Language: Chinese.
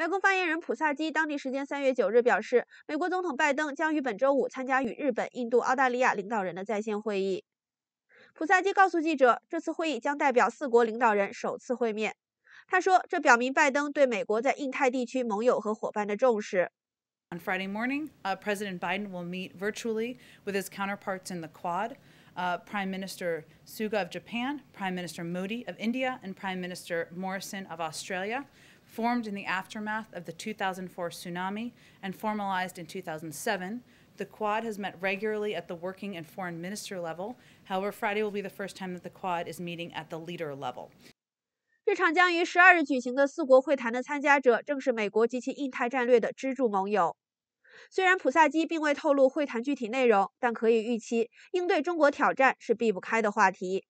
白宫发言人普萨基当地时间三月九日表示，美国总统拜登将于本周五参加与日本、印度、澳大利亚领导人的在线会议。普萨基告诉记者，这次会议将代表四国领导人首次会面。他说，这表明拜登对美国在印太地区盟友和伙伴的重视。On Friday morning, uh, President Biden will meet virtually with his counterparts in the Quad, uh, Prime Minister Suga of Japan, Prime Minister Modi of India, and Prime Minister Morrison of Australia. Formed in the aftermath of the 2004 tsunami and formalized in 2007, the Quad has met regularly at the working and foreign minister level. However, Friday will be the first time that the Quad is meeting at the leader level. 这场将于十二日举行的四国会谈的参加者正是美国及其印太战略的支柱盟友。虽然普萨基并未透露会谈具体内容，但可以预期，应对中国挑战是避不开的话题。